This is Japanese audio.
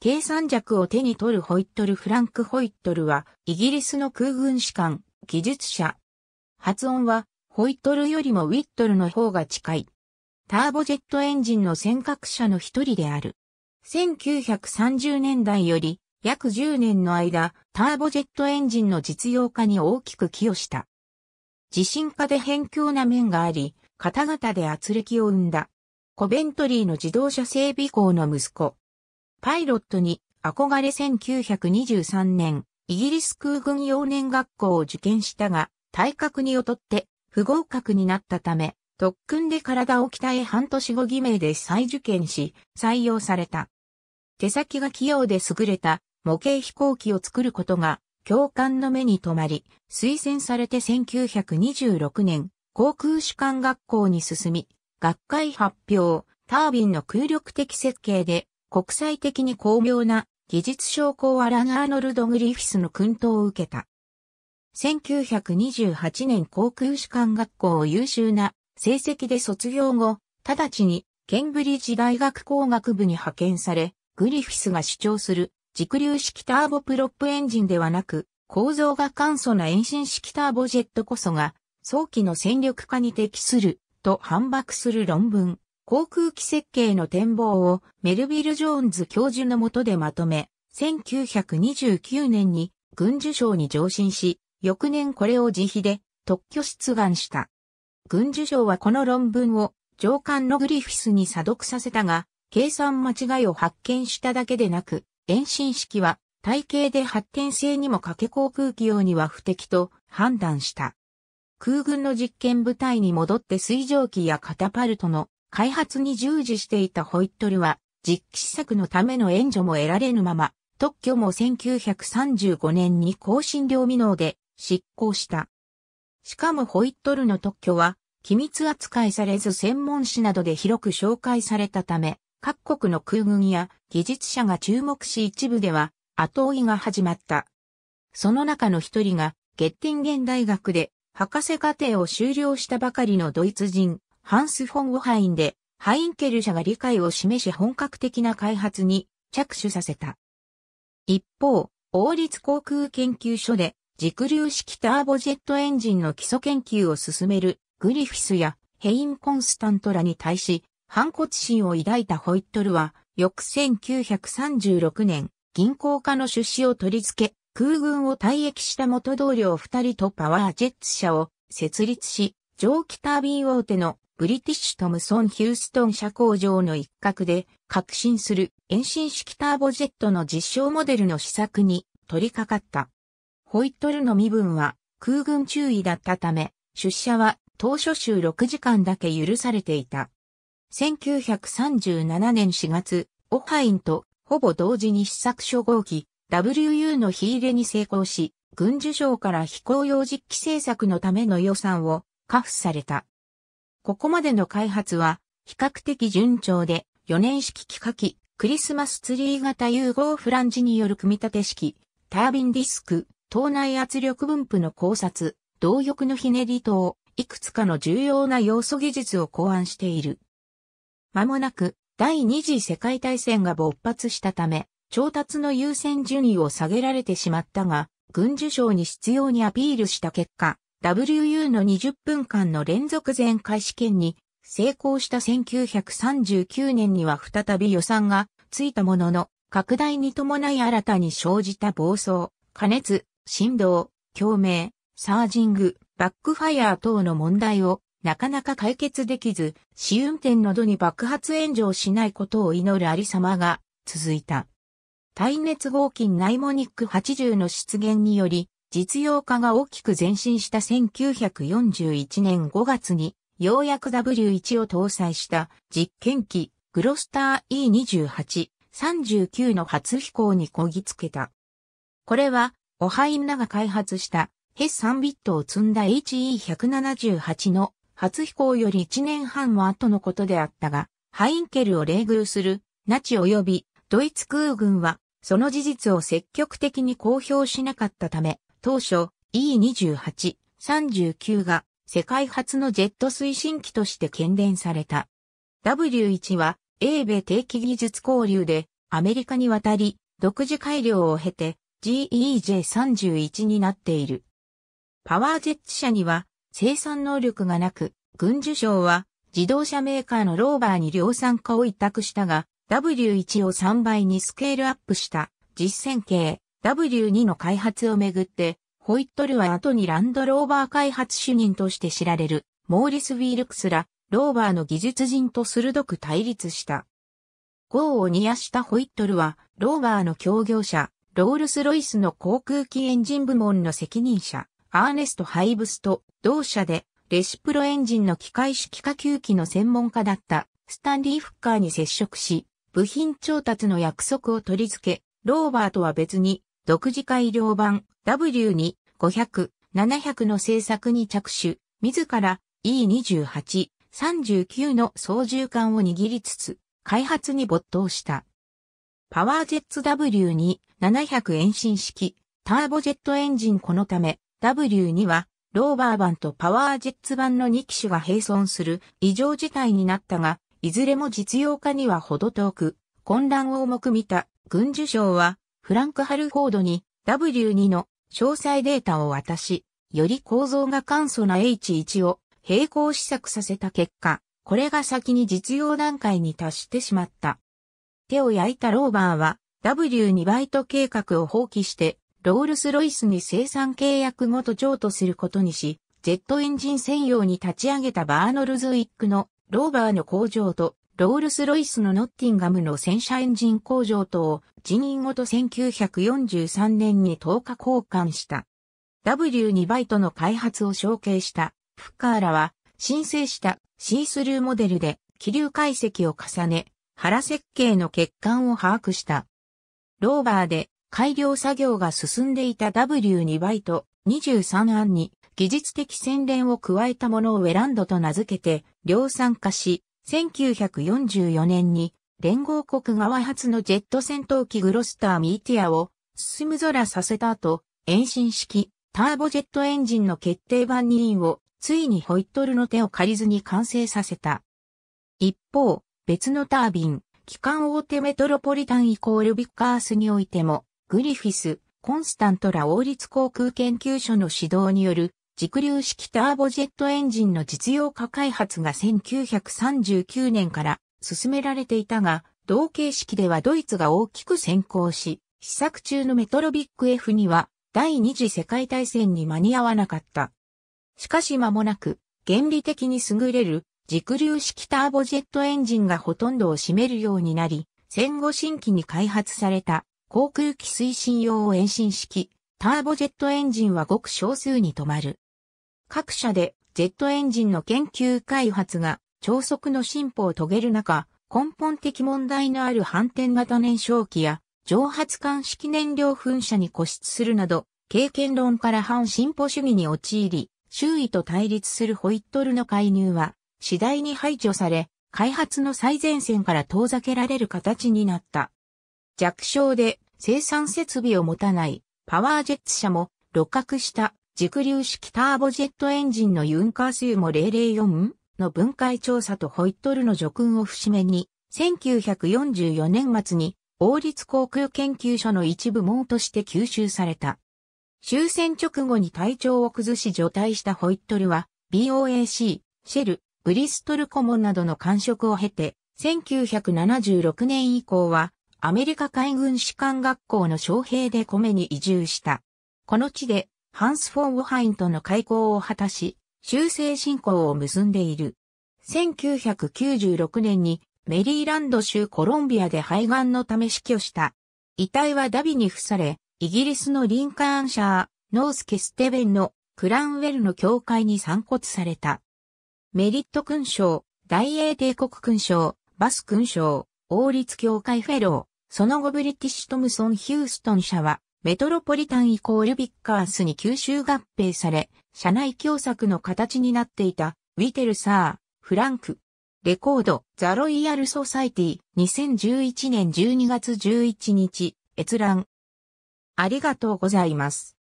計算弱を手に取るホイットル・フランク・ホイットルは、イギリスの空軍士官、技術者。発音は、ホイットルよりもウィットルの方が近い。ターボジェットエンジンの尖閣者の一人である。1930年代より、約10年の間、ターボジェットエンジンの実用化に大きく寄与した。自信化で偏境な面があり、方々で圧力を生んだ。コベントリーの自動車整備工の息子、パイロットに憧れ1923年、イギリス空軍幼年学校を受験したが、体格に劣って不合格になったため、特訓で体を鍛え半年後偽名で再受験し、採用された。手先が器用で優れた模型飛行機を作ることが、教官の目に留まり、推薦されて1926年、航空士官学校に進み、学会発表、タービンの空力的設計で国際的に巧妙な技術将校アラン・アーノルド・グリフィスの訓導を受けた。1928年航空士官学校を優秀な成績で卒業後、直ちにケンブリッジ大学工学部に派遣され、グリフィスが主張する軸流式ターボプロップエンジンではなく、構造が簡素な遠心式ターボジェットこそが、早期の戦力化に適する、と反駁する論文、航空機設計の展望をメルビル・ジョーンズ教授のもとでまとめ、1929年に軍需省に上申し、翌年これを自費で特許出願した。軍需省はこの論文を上官のグリフィスに査読させたが、計算間違いを発見しただけでなく、遠心式は体系で発展性にも欠け航空機用には不適と判断した。空軍の実験部隊に戻って水蒸気やカタパルトの開発に従事していたホイットルは、実機施策のための援助も得られぬまま、特許も1935年に更新料未納で執行した。しかもホイットルの特許は、機密扱いされず専門誌などで広く紹介されたため、各国の空軍や技術者が注目し一部では後追いが始まった。その中の一人がゲッティンゲン大学で博士課程を修了したばかりのドイツ人ハンス・フォン・オハインで、ハインケル社が理解を示し本格的な開発に着手させた。一方、王立航空研究所で軸流式ターボジェットエンジンの基礎研究を進めるグリフィスやヘイン・コンスタントらに対し、反骨心を抱いたホイットルは、翌1936年、銀行家の出資を取り付け、空軍を退役した元同僚二人とパワージェッツ社を設立し、蒸気タービン大手のブリティッシュトムソン・ヒューストン社工場の一角で革新する遠心式ターボジェットの実証モデルの試作に取り掛かった。ホイットルの身分は空軍注意だったため、出社は当初週6時間だけ許されていた。1937年4月、オハインとほぼ同時に試作初号機 WU の火入れに成功し、軍需省から飛行用実機制作のための予算をカフされた。ここまでの開発は、比較的順調で、4年式機械機、クリスマスツリー型融合フランジによる組み立て式、タービンディスク、島内圧力分布の考察、動力のひねり等、いくつかの重要な要素技術を考案している。間もなく、第二次世界大戦が勃発したため、調達の優先順位を下げられてしまったが、軍需省に必要にアピールした結果、WU の20分間の連続全開試験に成功した1939年には再び予算がついたものの、拡大に伴い新たに生じた暴走、加熱、振動、共鳴、サージング、バックファイアー等の問題をなかなか解決できず、試運転などに爆発炎上しないことを祈るありさまが続いた。耐熱合金ナイモニック80の出現により、実用化が大きく前進した1941年5月に、ようやく W1 を搭載した実験機グロスター E28、39の初飛行にこぎつけた。これは、オハインが開発したヘッ3ビットを積んだ HE178 の初飛行より1年半も後のことであったが、ハインケルを冷遇するナチ及びドイツ空軍はその事実を積極的に公表しなかったため、当初 E28、39が世界初のジェット推進機として検連された。W1 は英米定期技術交流でアメリカに渡り、独自改良を経て GEJ31 になっている。パワージェッツ社には生産能力がなく、軍需省は自動車メーカーのローバーに量産化を委託したが、W1 を3倍にスケールアップした実践系。W2 の開発をめぐって、ホイットルは後にランドローバー開発主任として知られる、モーリス・ウィルクスら、ローバーの技術人と鋭く対立した。業を煮やしたホイットルは、ローバーの協業者、ロールス・ロイスの航空機エンジン部門の責任者、アーネスト・ハイブスと同社で、レシプロエンジンの機械式火球機の専門家だったスタンリー・フッカーに接触し、部品調達の約束を取り付け、ローバーとは別に独自改良版 W2、500、700の製作に着手、自ら E28、39の操縦桿を握りつつ、開発に没頭した。パワージェッツ W2、700延伸式、ターボジェットエンジンこのため、W2 は、ローバー版とパワージェッツ版の2機種が並存する異常事態になったが、いずれも実用化には程遠く、混乱を重く見た軍需省はフランク・ハルフォードに W2 の詳細データを渡し、より構造が簡素な H1 を並行試作させた結果、これが先に実用段階に達してしまった。手を焼いたローバーは W2 バイト計画を放棄して、ロールスロイスに生産契約ごと譲渡することにし、ジェットエンジン専用に立ち上げたバーノルズウィックのローバーの工場とロールス・ロイスのノッティンガムの戦車エンジン工場とを辞任後と1943年に10日交換した。W2 バイトの開発を承継したフッカーラは申請したシースルーモデルで気流解析を重ね腹設計の欠陥を把握した。ローバーで改良作業が進んでいた W2 バイト23案に技術的洗練を加えたものをウェランドと名付けて量産化し1944年に連合国側初のジェット戦闘機グロスターミーティアを進む空させた後、遠心式ターボジェットエンジンの決定版2輪をついにホイットルの手を借りずに完成させた。一方、別のタービン、機関大手メトロポリタンイコールビッカースにおいても、グリフィス、コンスタントら王立航空研究所の指導による軸流式ターボジェットエンジンの実用化開発が1939年から進められていたが、同形式ではドイツが大きく先行し、試作中のメトロビック F には第二次世界大戦に間に合わなかった。しかし間もなく、原理的に優れる軸流式ターボジェットエンジンがほとんどを占めるようになり、戦後新規に開発された航空機推進用遠心式ターボジェットエンジンはごく少数に止まる。各社でジェットエンジンの研究開発が超速の進歩を遂げる中、根本的問題のある反転型燃焼機や蒸発管式燃料噴射に固執するなど、経験論から反進歩主義に陥り、周囲と対立するホイットルの介入は次第に排除され、開発の最前線から遠ざけられる形になった。弱小で生産設備を持たないパワージェッツ社も六角した軸粒式ターボジェットエンジンのユンカー数も004の分解調査とホイットルの除勲を節目に、1944年末に王立航空研究所の一部門として吸収された。終戦直後に体調を崩し除隊したホイットルは、BOAC、シェル、ブリストルコモンなどの官職を経て、1976年以降は、アメリカ海軍士官学校の将兵で米に移住した。この地で、ハンス・フォン・ウハインとの開口を果たし、修正進行を結んでいる。1996年にメリーランド州コロンビアで肺がんのため死去した。遺体はダビに付され、イギリスのリンカーンシャー、ノース・ケステベンのクランウェルの教会に散骨された。メリット勲章、大英帝国勲章、バス勲章、王立教会フェロー、その後ブリティッシュ・トムソン・ヒューストン社は、メトロポリタンイコールビッカースに吸収合併され、社内共作の形になっていた、ウィテルサー、フランク、レコード、ザ・ロイヤル・ソサイティ、2011年12月11日、閲覧。ありがとうございます。